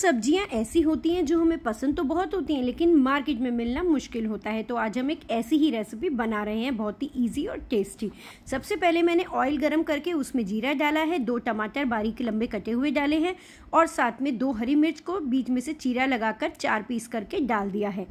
सब्जियां ऐसी होती हैं जो हमें पसंद तो बहुत होती हैं लेकिन मार्केट में मिलना मुश्किल होता है तो आज हम एक ऐसी ही रेसिपी बना रहे हैं बहुत ही इजी और टेस्टी सबसे पहले मैंने ऑयल गरम करके उसमें जीरा डाला है दो टमाटर बारीक लंबे कटे हुए डाले हैं और साथ में दो हरी मिर्च को बीच में से चीरा लगाकर चार पीस करके डाल दिया है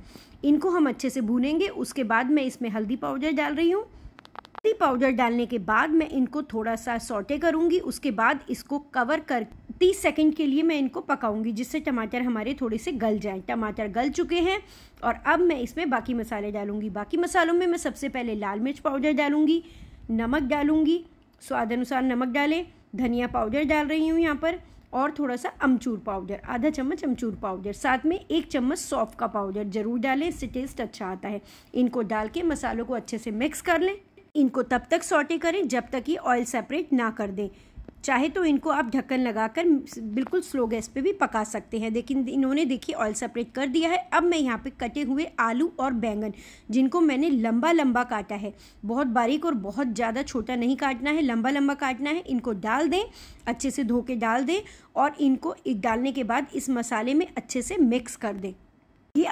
इनको हम अच्छे से भूनेंगे उसके बाद मैं इसमें हल्दी पाउडर डाल रही हूँ हल्दी पाउडर डालने के बाद मैं इनको थोड़ा सा सोटे करूँगी उसके बाद इसको कवर कर तीस सेकेंड के लिए मैं इनको पकाऊंगी जिससे टमाटर हमारे थोड़े से गल जाएं टमाटर गल चुके हैं और अब मैं इसमें बाकी मसाले डालूंगी बाकी मसालों में मैं सबसे पहले लाल मिर्च पाउडर डालूंगी नमक डालूंगी स्वाद अनुसार नमक डालें धनिया पाउडर डाल रही हूँ यहाँ पर और थोड़ा सा अमचूर पाउडर आधा चम्मच अमचूर पाउडर साथ में एक चम्मच सौफ का पाउडर ज़रूर डालें इससे टेस्ट अच्छा आता है इनको डाल के मसालों को अच्छे से मिक्स कर लें इनको तब तक सॉटे करें जब तक ये ऑयल सेपरेट ना कर दें चाहे तो इनको आप ढक्कन लगाकर बिल्कुल स्लो गैस पे भी पका सकते हैं लेकिन इन्होंने देखिए ऑयल सेपरेट कर दिया है अब मैं यहाँ पे कटे हुए आलू और बैंगन जिनको मैंने लंबा लंबा काटा है बहुत बारीक और बहुत ज़्यादा छोटा नहीं काटना है लंबा लंबा काटना है इनको डाल दें अच्छे से धो के डाल दें और इनको डालने के बाद इस मसाले में अच्छे से मिक्स कर दें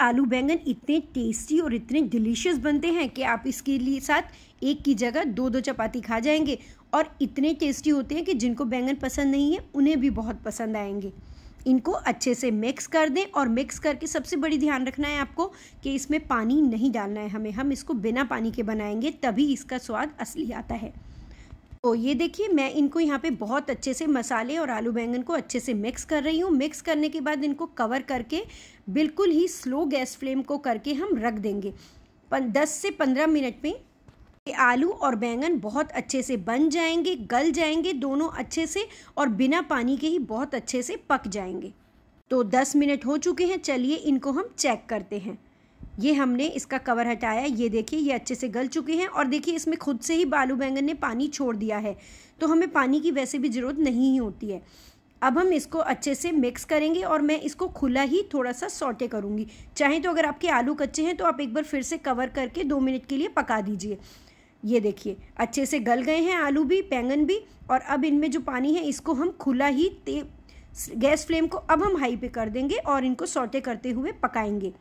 आलू बैंगन इतने टेस्टी और इतने डिलीशियस बनते हैं कि आप इसके लिए साथ एक की जगह दो दो चपाती खा जाएंगे और इतने टेस्टी होते हैं कि जिनको बैंगन पसंद नहीं है उन्हें भी बहुत पसंद आएंगे इनको अच्छे से मिक्स कर दें और मिक्स करके सबसे बड़ी ध्यान रखना है आपको कि इसमें पानी नहीं डालना है हमें हम इसको बिना पानी के बनाएंगे तभी इसका स्वाद असली आता है तो ये देखिए मैं इनको यहाँ पे बहुत अच्छे से मसाले और आलू बैंगन को अच्छे से मिक्स कर रही हूँ मिक्स करने के बाद इनको कवर करके बिल्कुल ही स्लो गैस फ्लेम को करके हम रख देंगे दस से पंद्रह मिनट में आलू और बैंगन बहुत अच्छे से बन जाएंगे गल जाएंगे दोनों अच्छे से और बिना पानी के ही बहुत अच्छे से पक जाएंगे तो 10 मिनट हो चुके हैं चलिए इनको हम चेक करते हैं ये हमने इसका कवर हटाया ये देखिए ये अच्छे से गल चुके हैं और देखिए इसमें खुद से ही बालू बैंगन ने पानी छोड़ दिया है तो हमें पानी की वैसे भी ज़रूरत नहीं होती है अब हम इसको अच्छे से मिक्स करेंगे और मैं इसको खुला ही थोड़ा सा सौटे करूँगी चाहे तो अगर आपके आलू कच्चे हैं तो आप एक बार फिर से कवर करके दो मिनट के लिए पका दीजिए ये देखिए अच्छे से गल गए हैं आलू भी बैंगन भी और अब इनमें जो पानी है इसको हम खुला ही गैस फ्लेम को अब हम हाई पे कर देंगे और इनको सौटे करते हुए पकाएंगे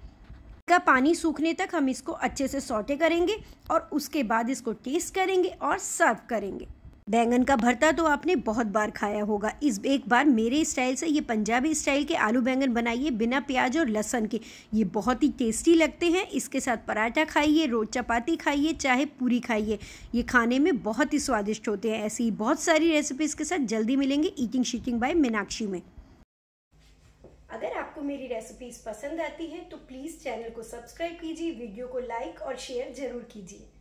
का पानी सूखने तक हम इसको अच्छे से सौटे करेंगे और उसके बाद इसको टेस्ट करेंगे और सर्व करेंगे बैंगन का भरता तो आपने बहुत बार खाया होगा इस एक बार मेरे स्टाइल से ये पंजाबी स्टाइल के आलू बैंगन बनाइए बिना प्याज और लहसन के ये बहुत ही टेस्टी लगते हैं इसके साथ पराठा खाइए रोज चपाती खाइए चाहे पूरी खाइए ये खाने में बहुत ही स्वादिष्ट होते हैं ऐसी बहुत सारी रेसिपीज़ के साथ जल्दी मिलेंगे ईटिंग शीटिंग बाय मीनाक्षी में मेरी रेसिपीज पसंद आती हैं तो प्लीज़ चैनल को सब्सक्राइब कीजिए वीडियो को लाइक और शेयर जरूर कीजिए